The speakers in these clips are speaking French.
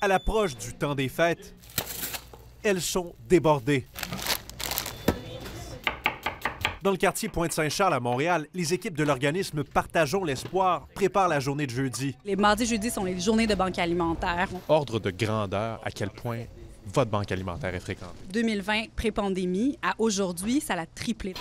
à l'approche du temps des fêtes, elles sont débordées. Dans le quartier Pointe-Saint-Charles à Montréal, les équipes de l'organisme Partageons l'espoir préparent la journée de jeudi. Les mardis et jeudis sont les journées de banque alimentaire. Ordre de grandeur, à quel point votre banque alimentaire est fréquente. 2020, pré-pandémie, à aujourd'hui, ça l'a triplé.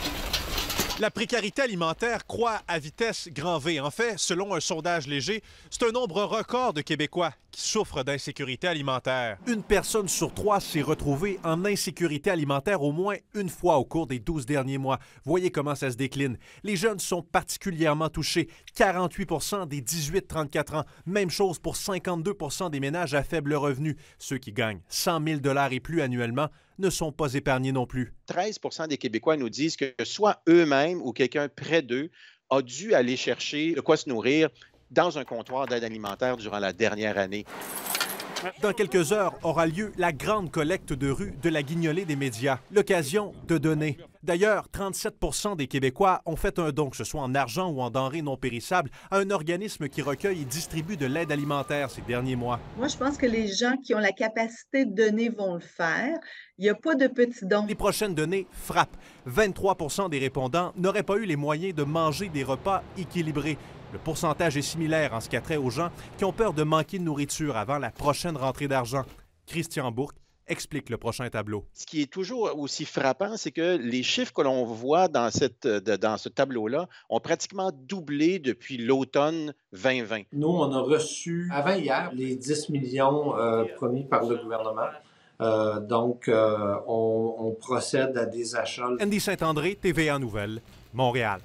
La précarité alimentaire croît à vitesse grand V. En fait, selon un sondage léger, c'est un nombre record de Québécois souffrent d'insécurité alimentaire. Une personne sur trois s'est retrouvée en insécurité alimentaire au moins une fois au cours des 12 derniers mois. Voyez comment ça se décline. Les jeunes sont particulièrement touchés. 48 des 18-34 ans. Même chose pour 52 des ménages à faible revenu. Ceux qui gagnent 100 000 et plus annuellement ne sont pas épargnés non plus. 13 des Québécois nous disent que soit eux-mêmes ou quelqu'un près d'eux a dû aller chercher de quoi se nourrir dans un comptoir d'aide alimentaire durant la dernière année. Dans quelques heures aura lieu la grande collecte de rue de la guignolée des médias, l'occasion de donner. D'ailleurs, 37 des Québécois ont fait un don, que ce soit en argent ou en denrées non périssables, à un organisme qui recueille et distribue de l'aide alimentaire ces derniers mois. Moi, je pense que les gens qui ont la capacité de donner vont le faire. Il n'y a pas de petits dons. Les prochaines données frappent. 23 des répondants n'auraient pas eu les moyens de manger des repas équilibrés. Le pourcentage est similaire en ce qui a trait aux gens qui ont peur de manquer de nourriture avant la prochaine rentrée d'argent. Christian Bourque explique le prochain tableau. Ce qui est toujours aussi frappant, c'est que les chiffres que l'on voit dans, ce tableau-là ont pratiquement doublé depuis l'automne 2020. Nous, on a reçu avant-hier les 10 millions euh, promis par le gouvernement. Euh, donc, euh, on, on procède à des achats. Andy Saint-André, TVA Nouvelle, Montréal.